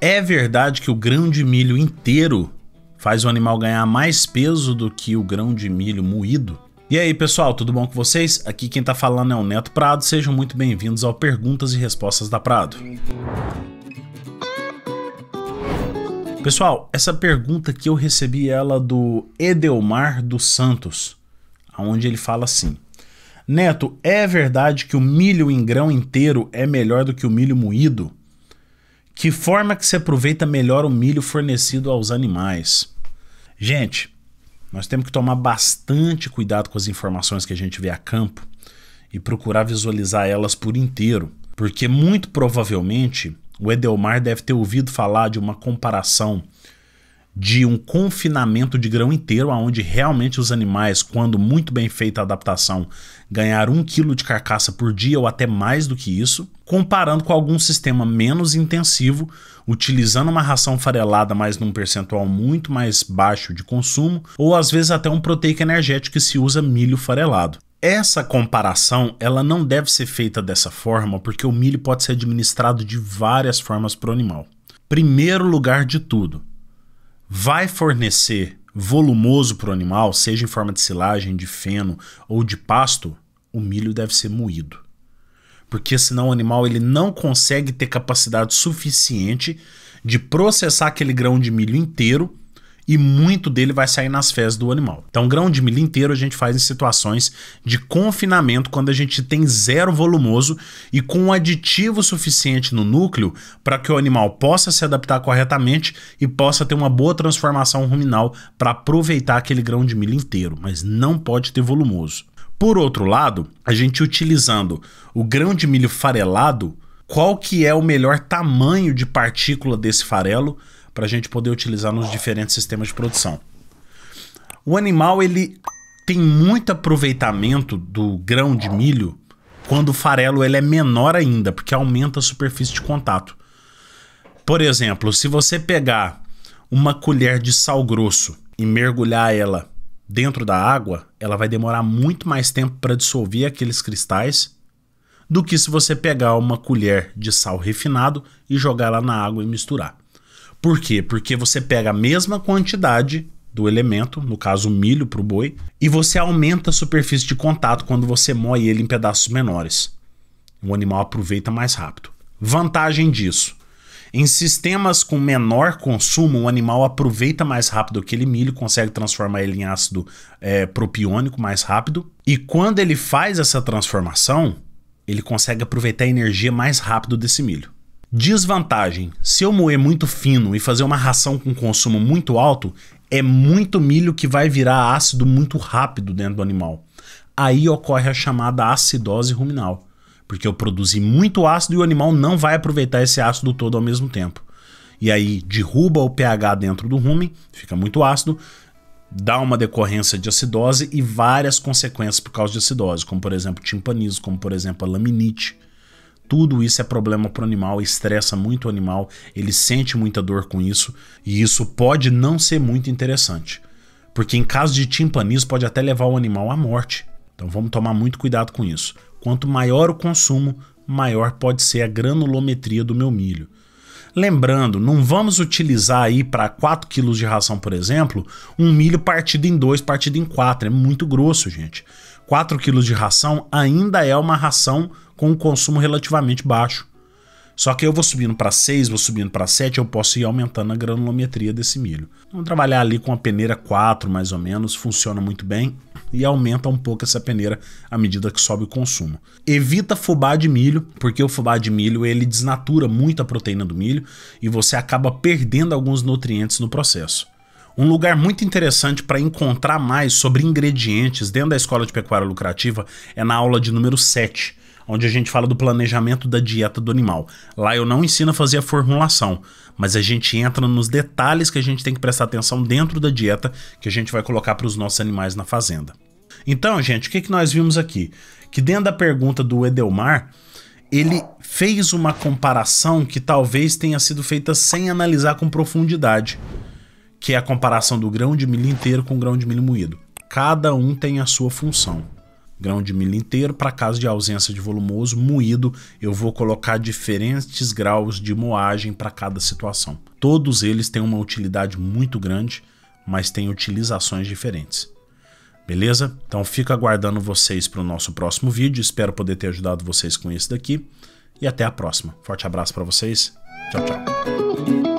É verdade que o grão de milho inteiro faz o animal ganhar mais peso do que o grão de milho moído? E aí, pessoal, tudo bom com vocês? Aqui quem tá falando é o Neto Prado. Sejam muito bem-vindos ao Perguntas e Respostas da Prado. Pessoal, essa pergunta que eu recebi é ela do Edelmar dos Santos, onde ele fala assim: Neto, é verdade que o milho em grão inteiro é melhor do que o milho moído? Que forma que se aproveita melhor o milho fornecido aos animais? Gente, nós temos que tomar bastante cuidado com as informações que a gente vê a campo e procurar visualizar elas por inteiro, porque muito provavelmente o Edelmar deve ter ouvido falar de uma comparação de um confinamento de grão inteiro, onde realmente os animais, quando muito bem feita a adaptação, ganharam um quilo de carcaça por dia ou até mais do que isso, comparando com algum sistema menos intensivo, utilizando uma ração farelada, mas num percentual muito mais baixo de consumo, ou às vezes até um proteico energético que se usa milho farelado. Essa comparação ela não deve ser feita dessa forma, porque o milho pode ser administrado de várias formas para o animal. Primeiro lugar de tudo, vai fornecer volumoso para o animal, seja em forma de silagem, de feno ou de pasto, o milho deve ser moído. Porque senão o animal ele não consegue ter capacidade suficiente de processar aquele grão de milho inteiro e muito dele vai sair nas fezes do animal. Então, grão de milho inteiro a gente faz em situações de confinamento, quando a gente tem zero volumoso e com um aditivo suficiente no núcleo para que o animal possa se adaptar corretamente e possa ter uma boa transformação ruminal para aproveitar aquele grão de milho inteiro, mas não pode ter volumoso. Por outro lado, a gente utilizando o grão de milho farelado, qual que é o melhor tamanho de partícula desse farelo para a gente poder utilizar nos diferentes sistemas de produção. O animal ele tem muito aproveitamento do grão de milho quando o farelo ele é menor ainda, porque aumenta a superfície de contato. Por exemplo, se você pegar uma colher de sal grosso e mergulhar ela dentro da água, ela vai demorar muito mais tempo para dissolver aqueles cristais do que se você pegar uma colher de sal refinado e jogar ela na água e misturar. Por quê? Porque você pega a mesma quantidade do elemento, no caso milho para o boi, e você aumenta a superfície de contato quando você moe ele em pedaços menores. O animal aproveita mais rápido. Vantagem disso: em sistemas com menor consumo, o animal aproveita mais rápido aquele milho, consegue transformar ele em ácido é, propiônico mais rápido. E quando ele faz essa transformação, ele consegue aproveitar a energia mais rápido desse milho. Desvantagem: se eu moer muito fino e fazer uma ração com consumo muito alto, é muito milho que vai virar ácido muito rápido dentro do animal. Aí ocorre a chamada acidose ruminal, porque eu produzi muito ácido e o animal não vai aproveitar esse ácido todo ao mesmo tempo. E aí derruba o pH dentro do rumen, fica muito ácido, dá uma decorrência de acidose e várias consequências por causa de acidose, como por exemplo timpanismo, como por exemplo a laminite tudo isso é problema para o animal, estressa muito o animal, ele sente muita dor com isso e isso pode não ser muito interessante, porque em caso de timpanismo pode até levar o animal à morte. Então vamos tomar muito cuidado com isso. Quanto maior o consumo, maior pode ser a granulometria do meu milho. Lembrando, não vamos utilizar aí para 4 kg de ração, por exemplo, um milho partido em dois, partido em quatro. É muito grosso, gente. 4 quilos de ração ainda é uma ração com um consumo relativamente baixo. Só que eu vou subindo para 6, vou subindo para 7, eu posso ir aumentando a granulometria desse milho. Vamos então, trabalhar ali com a peneira 4 mais ou menos funciona muito bem e aumenta um pouco essa peneira à medida que sobe o consumo. Evita fubá de milho, porque o fubá de milho ele desnatura muito a proteína do milho e você acaba perdendo alguns nutrientes no processo. Um lugar muito interessante para encontrar mais sobre ingredientes dentro da Escola de Pecuária Lucrativa é na aula de número 7, onde a gente fala do planejamento da dieta do animal. Lá eu não ensino a fazer a formulação, mas a gente entra nos detalhes que a gente tem que prestar atenção dentro da dieta que a gente vai colocar para os nossos animais na fazenda. Então, gente, o que, que nós vimos aqui? Que dentro da pergunta do Edelmar, ele fez uma comparação que talvez tenha sido feita sem analisar com profundidade que é a comparação do grão de milho inteiro com o grão de milho moído. Cada um tem a sua função. Grão de milho inteiro, para caso de ausência de volumoso, moído, eu vou colocar diferentes graus de moagem para cada situação. Todos eles têm uma utilidade muito grande, mas têm utilizações diferentes. Beleza? Então fica aguardando vocês para o nosso próximo vídeo. Espero poder ter ajudado vocês com isso daqui. E até a próxima. Forte abraço para vocês. Tchau, tchau.